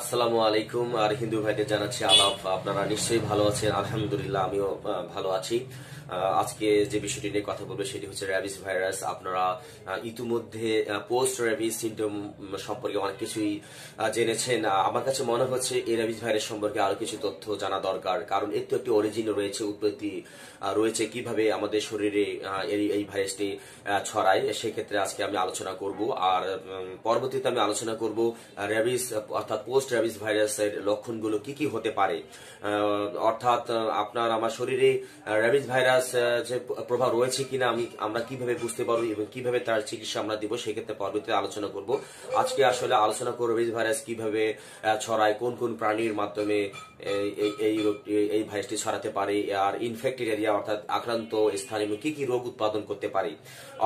আসসালামু আলাইকুম আর হিন্দু ভাইদের জানাচ্ছি আলাপ আপনারা নিশ্চয়ই ভালো আছেন আলহামদুলিল্লাহ আমিও ভালো আছি আজকে যে বিষয়টি নিয়ে কথা বলবো সেটি হচ্ছে র্যাবিস ভাইরাস আপনারা ইতিমধ্যে পোস্ট র্যাবিস সিমটম সম্পর্কে অনেক কিছুই জেনেছেন আমার কাছে মনে হচ্ছে এই র্যাবিস ভাইরাস সম্পর্কে আরো কিছু তথ্য জানা দরকার কারণ এর তো একটি অরিজিন রয়েছে উৎপত্তি রয়েছে কিভাবে আমাদের শরীরে এই ভাইরাসটি ছড়ায় সেক্ষেত্রে আজকে আমি আলোচনা করব আর পরবর্তীতে আমি আলোচনা করব র্যাবিস অর্থাৎ পোস্ট পোস্ট ভাইরাসের লক্ষণগুলো কি কি হতে পারে অর্থাৎ আপনার আমার শরীরে র্যাবিস ভাইরাস যে প্রভাব রয়েছে কিনা আমি আমরা কিভাবে বুঝতে পারবো এবং কিভাবে তার চিকিৎসা আমরা দিব সেক্ষেত্রে পরবর্তীতে আলোচনা করব আজকে আসলে আলোচনা করবো র্যাবিস ভাইরাস কিভাবে ছড়ায় কোন কোন প্রাণীর মাধ্যমে এই এই রোগটি এই ভাইরাসটি ছড়াতে পারে আর ইনফেক্টেড এরিয়া অর্থাৎ আক্রান্ত স্থানে কি কি রোগ উৎপাদন করতে পারে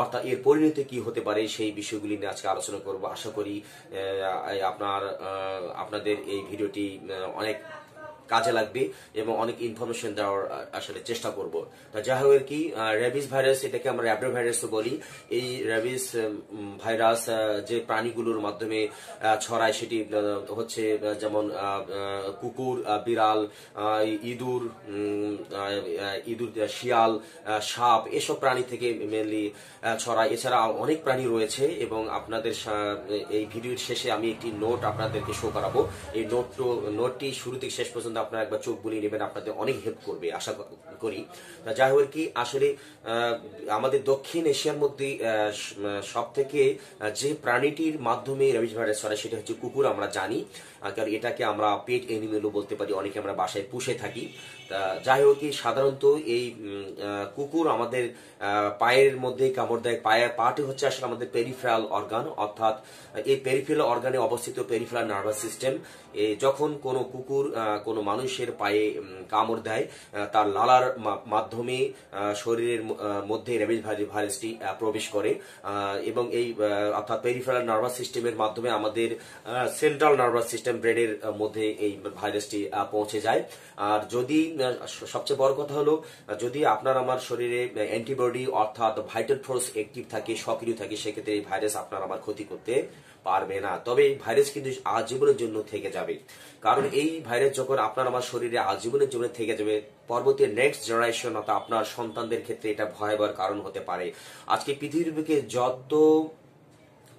অর্থাৎ এর পরিণতি কি হতে পারে সেই বিষয়গুলি নিয়ে আজকে আলোচনা করব আশা করি আপনার আপনাদের এই ভিডিওটি অনেক কাজে লাগবে এবং অনেক ইনফরমেশন দেওয়ার আসলে চেষ্টা করব তা যাই হোক কি র্যাবিস ভাইরাস এটাকে আমরা র্যাবডো ভাইরাসও বলি এই র্যাবিস ভাইরাস যে প্রাণীগুলোর মাধ্যমে ছড়ায় সেটি হচ্ছে যেমন কুকুর বিড়াল ইঁদুর ইঁদুর শিয়াল সাপ এসব প্রাণী থেকে মেনলি ছড়ায় এছাড়া অনেক প্রাণী রয়েছে এবং আপনাদের এই ভিডিওর শেষে আমি একটি নোট আপনাদেরকে শো করাবো এই নোট নোটটি শুরু থেকে শেষ পর্যন্ত জন্য আপনারা একবার চোখ বুলিয়ে নেবেন আপনাদের অনেক হেল্প করবে আশা করি যাই হোক কি আসলে আমাদের দক্ষিণ এশিয়ার মধ্যে সব থেকে যে প্রাণীটির মাধ্যমে রেবিস ভাইরাস ছড়ায় সেটা হচ্ছে কুকুর আমরা জানি কারণ এটাকে আমরা পেট এনিমেলও বলতে পারি অনেকে আমরা বাসায় পুষে থাকি যাই হোক সাধারণত এই কুকুর আমাদের পায়ের মধ্যে কামড় দেয় পায়ের পাটি হচ্ছে আসলে আমাদের পেরিফেরাল অর্গান অর্থাৎ এই পেরিফেরাল অর্গানে অবস্থিত পেরিফেরাল নার্ভাস সিস্টেম যখন কোনো কুকুর কোনো মানুষের পায়ে কামড় দেয় তার লালার মাধ্যমে শরীরের মধ্যে রেবিজ ভাইরাসটি প্রবেশ করে এবং এই অর্থাৎ পেরিফেরাল নার্ভাস সিস্টেমের মাধ্যমে আমাদের সেন্ট্রাল নার্ভাস সিস্টেম ব্রেনের মধ্যে এই ভাইরাসটি পৌঁছে যায় আর যদি সবচেয়ে বড় কথা হলো যদি আপনার আমার শরীরে অ্যান্টিবডি অর্থাৎ ভাইটাল ফোর্স অ্যাক্টিভ থাকে সক্রিয় থাকে সেক্ষেত্রে এই ভাইরাস আপনার আমার ক্ষতি করতে পারবে না তবে এই ভাইরাস কিন্তু আজীবনের জন্য থেকে যাবে কারণ এই ভাইরাস যখন আপনার আমার শরীরে আজীবনের জন্য থেকে যাবে পরবর্তী নেক্সট জেনারেশন অর্থাৎ আপনার সন্তানদের ক্ষেত্রে এটা ভয়াবহ কারণ হতে পারে আজকে পৃথিবীকে যত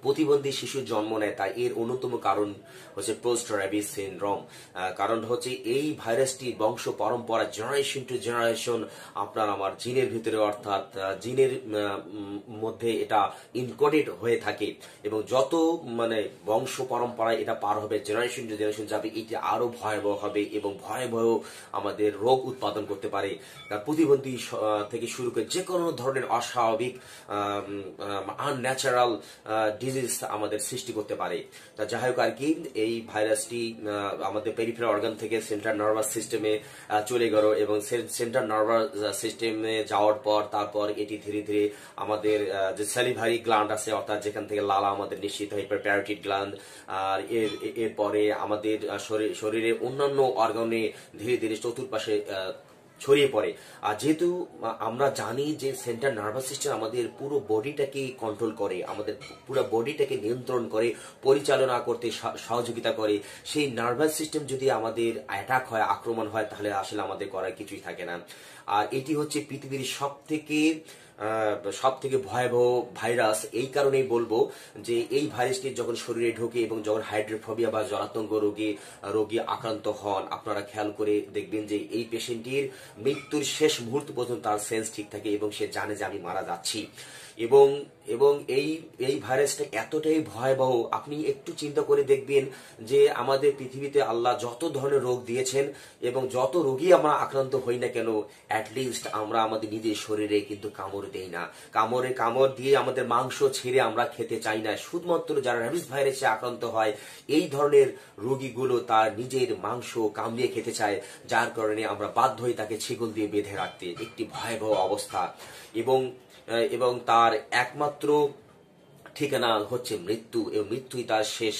প্রতিবন্ধী শিশু জন্ম নেয় তাই এর অন্যতম কারণ হচ্ছে পোস্ট র্যাবিস সিনড্রোম কারণ হচ্ছে এই ভাইরাসটি বংশ পরম্পরা জেনারেশন টু জেনারেশন আপনার আমার জিনের ভিতরে অর্থাৎ জিনের মধ্যে এটা ইনকোডেড হয়ে থাকে এবং যত মানে বংশ পরম্পরায় এটা পার হবে জেনারেশন টু জেনারেশন যাবে এটি আরো ভয়াবহ হবে এবং ভয়াবহ আমাদের রোগ উৎপাদন করতে পারে প্রতিবন্ধী থেকে শুরু করে যে কোনো ধরনের অস্বাভাবিক আনন্যাচারাল ডিজ ডিজিজ আমাদের সৃষ্টি করতে পারে তা যাই হোক আর কি এই ভাইরাসটি আমাদের পেরিফেরাল অর্গান থেকে সেন্ট্রাল নার্ভাস সিস্টেমে চলে গেল এবং সেন্ট্রাল নার্ভাস সিস্টেমে যাওয়ার পর তারপর এটি ধীরে ধীরে আমাদের যে স্যালিভারি গ্ল্যান্ড আছে অর্থাৎ যেখান থেকে লালা আমাদের নিশ্চিত হয় প্যারাটিড গ্ল্যান্ড আর এর এরপরে আমাদের শরীরে অন্যান্য অর্গানে ধীরে ধীরে চতুর্পাশে ছড়িয়ে পড়ে আর যেহেতু আমরা জানি যে সেন্ট্রাল নার্ভাস সিস্টেম আমাদের পুরো বডিটাকে কন্ট্রোল করে আমাদের পুরো বডিটাকে নিয়ন্ত্রণ করে পরিচালনা করতে সহযোগিতা করে সেই নার্ভাস সিস্টেম যদি আমাদের অ্যাটাক হয় আক্রমণ হয় তাহলে আসলে আমাদের করার কিছুই থাকে না আর এটি হচ্ছে পৃথিবীর সব থেকে সব থেকে ভয়াবহ ভাইরাস এই কারণেই বলবো যে এই ভাইরাসটি যখন শরীরে ঢোকে এবং যখন হাইড্রোফোবিয়া বা জলাতঙ্ক রোগে রোগী আক্রান্ত হন আপনারা খেয়াল করে দেখবেন যে এই পেশেন্টটির মৃত্যুর শেষ মুহূর্ত পর্যন্ত তার সেন্স ঠিক থাকে এবং সে জানে যে আমি মারা যাচ্ছি এবং এবং এই এই ভাইরাসটা এতটাই ভয়াবহ আপনি একটু চিন্তা করে দেখবেন যে আমাদের পৃথিবীতে আল্লাহ যত ধরনের রোগ দিয়েছেন এবং যত রোগী আমরা আক্রান্ত হই না কেন অ্যাটলিস্ট আমরা আমাদের নিজের শরীরে কিন্তু কামড় দেই না কামড়ে কামড় দিয়ে আমাদের মাংস ছেড়ে আমরা খেতে চাই না শুধুমাত্র যারা র্যাবিস ভাইরাসে আক্রান্ত হয় এই ধরনের রোগীগুলো তার নিজের মাংস কামড়িয়ে খেতে চায় যার কারণে আমরা বাধ্য হই তাকে ছিগল দিয়ে বেঁধে রাখতে একটি ভয়াবহ অবস্থা এবং এবং তার একমাত্র ঠিকানা হচ্ছে মৃত্যু এবং মৃত্যুই তার শেষ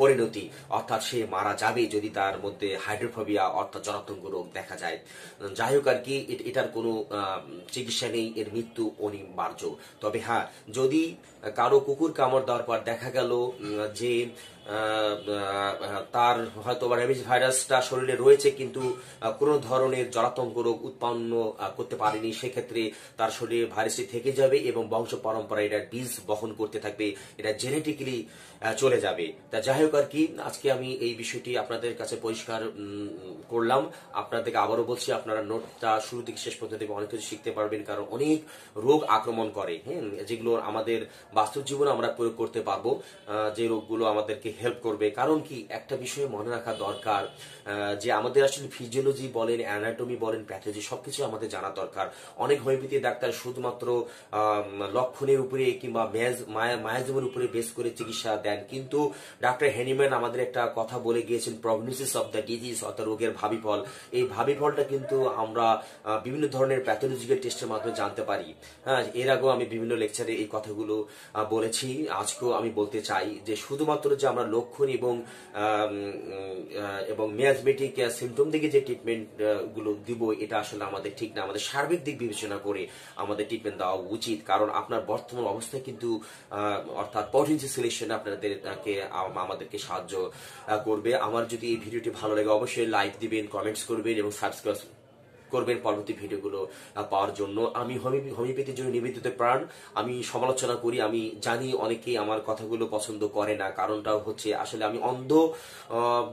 পরিণতি অর্থাৎ সে মারা যাবে যদি তার মধ্যে হাইড্রোফোবিয়া অর্থাৎ জনাতঙ্গ রোগ দেখা যায় যাই হোক আর কি এটার কোনো চিকিৎসা নেই এর মৃত্যু অনিবার্য তবে হ্যাঁ যদি কারো কুকুর কামড় দেওয়ার পর দেখা গেল যে তার হয়তো বা রেমিস ভাইরাসটা শরীরে রয়েছে কিন্তু কোনো ধরনের জলাতঙ্ক রোগ উৎপন্ন করতে পারেনি সেক্ষেত্রে তার শরীরে ভাইরাসটি থেকে যাবে এবং বংশ পরম্পরা এটা বীজ বহন করতে থাকবে এটা জেনেটিক্যালি চলে যাবে তা যাই হোক আর কি আজকে আমি এই বিষয়টি আপনাদের কাছে পরিষ্কার করলাম আপনাদেরকে আবারও বলছি আপনারা নোটটা শুরু থেকে শেষ পর্যন্ত অনেক কিছু শিখতে পারবেন কারণ অনেক রোগ আক্রমণ করে হ্যাঁ যেগুলো আমাদের বাস্তব জীবনে আমরা প্রয়োগ করতে পারবো যে রোগগুলো আমাদেরকে হেল্প করবে কারণ কি একটা বিষয়ে মনে রাখা দরকার যে আমাদের আসলে ফিজিওলজি বলেন অ্যানাটমি বলেন প্যাথোলজি সবকিছু আমাদের জানা দরকার অনেক হোমিওপ্যাথি ডাক্তার শুধুমাত্র লক্ষণের উপরে কিংবা মায়াজমের উপরে বেশ করে চিকিৎসা দেন কিন্তু ডাক্তার হেনিম্যান আমাদের একটা কথা বলে গিয়েছেন প্রগনোসিস অব দ্য ডিজিজ অর্থাৎ রোগের ভাবি ফল এই ভাবি ফলটা কিন্তু আমরা বিভিন্ন ধরনের প্যাথোলজিক্যাল টেস্টের মাধ্যমে জানতে পারি হ্যাঁ এর আগেও আমি বিভিন্ন লেকচারে এই কথাগুলো বলেছি আজকেও আমি বলতে চাই যে শুধুমাত্র যে আমরা করার লক্ষণ এবং এবং মিয়াজমেটিক সিমটম দিকে যে ট্রিটমেন্ট গুলো দিব এটা আসলে আমাদের ঠিক না আমাদের সার্বিক দিক বিবেচনা করে আমাদের ট্রিটমেন্ট দেওয়া উচিত কারণ আপনার বর্তমান অবস্থায় কিন্তু অর্থাৎ পটেন্সি সিলেকশন আপনাদের আমাদেরকে সাহায্য করবে আমার যদি এই ভিডিওটি ভালো লাগে অবশ্যই লাইক দিবেন কমেন্টস করবেন এবং সাবস্ক্রাইব করবেন পরবর্তী ভিডিওগুলো পাওয়ার জন্য আমি হোমিওপ্যাথির জন্য নিবেদিত প্রাণ আমি সমালোচনা করি আমি জানি অনেকেই আমার কথাগুলো পছন্দ করে না কারণটাও হচ্ছে আসলে আমি অন্ধ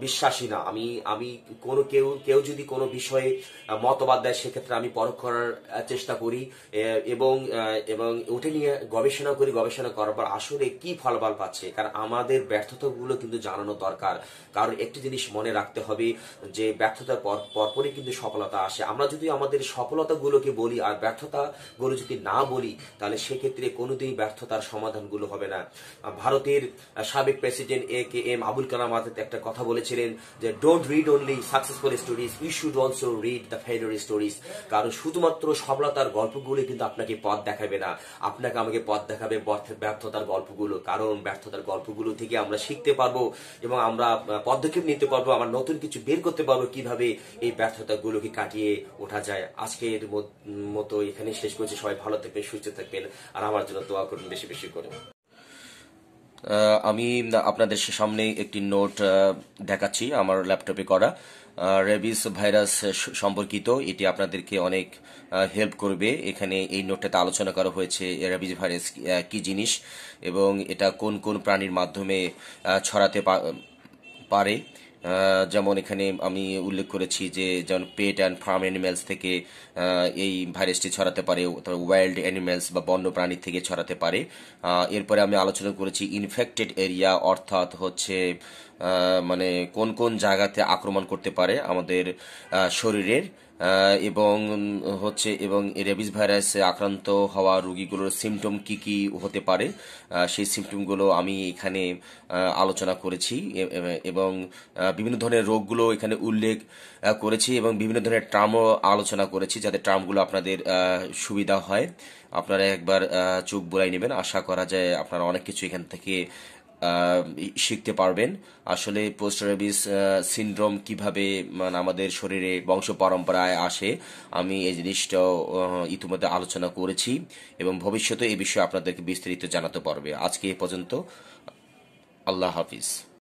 বিশ্বাসী না আমি আমি কোনো কেউ কেউ যদি কোনো বিষয়ে মতবাদ দেয় সেক্ষেত্রে আমি পরখ করার চেষ্টা করি এবং এবং ওটা নিয়ে গবেষণা করি গবেষণা করার পর আসলে কি ফলাফল পাচ্ছে কারণ আমাদের ব্যর্থতাগুলো কিন্তু জানানো দরকার কারণ একটি জিনিস মনে রাখতে হবে যে ব্যর্থতার পর পরপরই কিন্তু সফলতা আসে আমরা যদি আমাদের সফলতাগুলোকে বলি আর ব্যর্থতা গুলো যদি না বলি তাহলে সেক্ষেত্রে কোনোদিনই ব্যর্থতার সমাধানগুলো হবে না ভারতের সাবেক president A K M Abul Kalam Azad একটা কথা বলেছিলেন যে don't read only successful stories you should also read the failure stories কারণ শুধুমাত্র সফলতার গল্পগুলি কিন্তু আপনাকে পথ দেখাবে না আপনাকে আমাকে পথ দেখাবে ব্যর্থতার গল্পগুলো কারণ ব্যর্থতার গল্পগুলো থেকে আমরা শিখতে পারবো এবং আমরা পদক্ষেপ নিতে পারবো আমার নতুন কিছু বের করতে পারবো কিভাবে এই ব্যর্থতাগুলোকে কাটিয়ে ওঠা যায় আজকে এর মতো এখানে শেষ করছি সবাই ভালো থাকবেন সুস্থ থাকবেন আর আমার জন্য দোয়া করুন বেশি বেশি করে আমি আপনাদের সামনে একটি নোট দেখাচ্ছি আমার ল্যাপটপে করা রেবিস ভাইরাস সম্পর্কিত এটি আপনাদেরকে অনেক হেল্প করবে এখানে এই নোটটাতে আলোচনা করা হয়েছে রেবিস ভাইরাস কি জিনিস এবং এটা কোন কোন প্রাণীর মাধ্যমে ছড়াতে পারে যেমন এখানে আমি উল্লেখ করেছি যে যেমন পেট অ্যান্ড ফার্ম অ্যানিম্যালস থেকে এই ভাইরাসটি ছড়াতে পারে ওয়াইল্ড অ্যানিম্যালস বা বন্য প্রাণী থেকে ছড়াতে পারে এরপরে আমি আলোচনা করেছি ইনফেক্টেড এরিয়া অর্থাৎ হচ্ছে মানে কোন কোন জায়গাতে আক্রমণ করতে পারে আমাদের শরীরের এবং হচ্ছে এবং রেবিস ভাইরাসে আক্রান্ত হওয়া রুগীগুলোর সিমটম কি কি হতে পারে সেই সিমটমগুলো আমি এখানে আলোচনা করেছি এবং বিভিন্ন ধরনের রোগগুলো এখানে উল্লেখ করেছি এবং বিভিন্ন ধরনের টার্মও আলোচনা করেছি যাতে টার্মগুলো আপনাদের সুবিধা হয় আপনারা একবার চোখ বুলাই নেবেন আশা করা যায় আপনারা অনেক কিছু এখান থেকে শিখতে পারবেন আসলে পোস্ট রেবিস সিন্ড্রোম কিভাবে মানে আমাদের শরীরে বংশ পরম্পরায় আসে আমি এই জিনিসটাও ইতিমধ্যে আলোচনা করেছি এবং ভবিষ্যতে এই বিষয়ে আপনাদেরকে বিস্তারিত জানাতে পারবে আজকে এ পর্যন্ত আল্লাহ হাফিজ